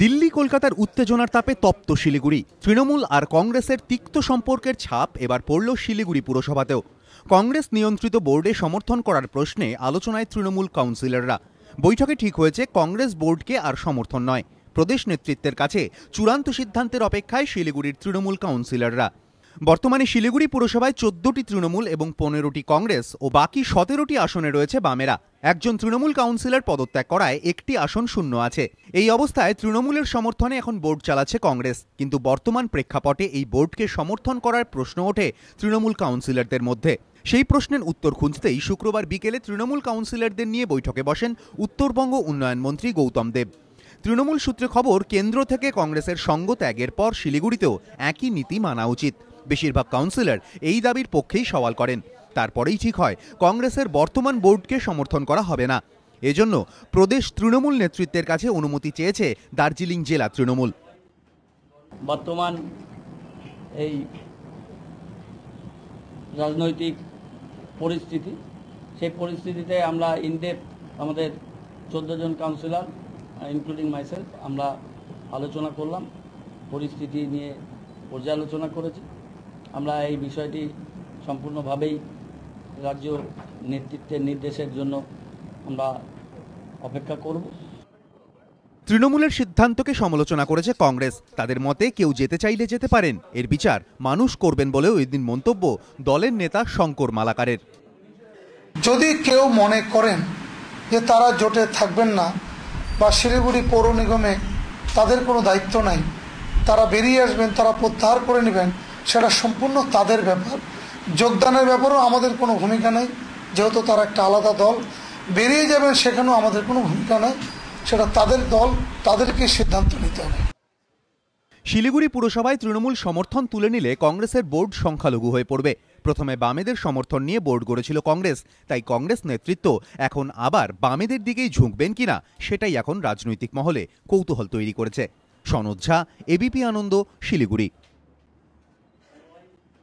দিল্লি কলকাতার উত্তেজনার তাপে তপ্ত শিলিগুড়ি তৃণমূল আর কংগ্রেসের তিক্ত সম্পর্কের ছাপ এবার পড়ল শিলিগুড়ি পুরসভাতেও কংগ্রেস নিয়ন্ত্রিত বোর্ডে সমর্থন করার প্রশ্নে আলোচনায় তৃণমূল কাউন্সিলররা বৈঠকে ঠিক হয়েছে কংগ্রেস বোর্ডকে আর সমর্থন নয় প্রদেশ নেতৃত্বের কাছে চূড়ান্ত সিদ্ধান্তের অপেক্ষায় শিলিগুড়ির তৃণমূল কাউন্সিলররা বর্তমানে শিলিগুড়ি পুরসভায় চোদ্দটি তৃণমূল এবং পনেরোটি কংগ্রেস ও বাকি সতেরোটি আসনে রয়েছে বামেরা একজন তৃণমূল কাউন্সিলর পদত্যাগ করায় একটি আসন শূন্য আছে এই অবস্থায় তৃণমূলের সমর্থনে এখন বোর্ড চালাচ্ছে কংগ্রেস কিন্তু বর্তমান প্রেক্ষাপটে এই বোর্ডকে সমর্থন করার প্রশ্ন ওঠে তৃণমূল কাউন্সিলরদের মধ্যে সেই প্রশ্নের উত্তর খুঁজতেই শুক্রবার বিকেলে তৃণমূল কাউন্সিলরদের নিয়ে বৈঠকে বসেন উত্তরবঙ্গ উন্নয়ন মন্ত্রী গৌতম দেব তৃণমূল সূত্রে খবর কেন্দ্র থেকে কংগ্রেসের সঙ্গ ত্যাগের পর শিলিগুড়িতেও একই নীতি মানা উচিত বেশিরভাগ কাউন্সিলর এই দাবির পক্ষেই সওয়াল করেন তারপরেই ঠিক হয় কংগ্রেসের বর্তমান বোর্ডকে সমর্থন করা হবে না এজন্য প্রদেশ তৃণমূল নেতৃত্বের কাছে অনুমতি চেয়েছে দার্জিলিং জেলা তৃণমূল বর্তমান এই রাজনৈতিক পরিস্থিতি সেই পরিস্থিতিতে আমরা ইনডেপ আমাদের চোদ্দো জন কাউন্সিলর ইনক্লুডিং মাইসেলফ আমরা আলোচনা করলাম পরিস্থিতি নিয়ে পর্যালোচনা করেছি আমরা এই বিষয়টি সম্পূর্ণভাবেই রাজ্য নেতৃত্বের নির্দেশের জন্য আমরা অপেক্ষা করব তৃণমূলের সিদ্ধান্তকে সমালোচনা করেছে কংগ্রেস তাদের মতে কেউ যেতে চাইলে যেতে পারেন এর বিচার মানুষ করবেন বলেও দিন মন্তব্য দলের নেতা শঙ্কর মালাকারের যদি কেউ মনে করেন যে তারা জোটে থাকবেন না বা শিলিগুড়ি পৌর নিগমে তাদের কোনো দায়িত্ব নাই তারা বেরিয়ে আসবেন তারা প্রত্যাহার করে নেবেন সেটা সম্পূর্ণ তাদের ব্যাপার যোগদানের ব্যাপারেও আমাদের কোনো ভূমিকা নেই যেহেতু তার একটা আলাদা দল বেরিয়ে যাবেন সেখানেও আমাদের কোনো ভূমিকা নেই সেটা তাদের দল তাদেরকে সিদ্ধান্ত নিতে হবে শিলিগুড়ি পুরসভায় তৃণমূল সমর্থন তুলে নিলে কংগ্রেসের বোর্ড সংখ্যালঘু হয়ে পড়বে প্রথমে বামেদের সমর্থন নিয়ে বোর্ড গড়েছিল কংগ্রেস তাই কংগ্রেস নেতৃত্ব এখন আবার বামেদের দিকেই ঝুঁকবেন কিনা সেটাই এখন রাজনৈতিক মহলে কৌতূহল তৈরি করেছে সনদ ঝা এবিপি আনন্দ শিলিগুড়ি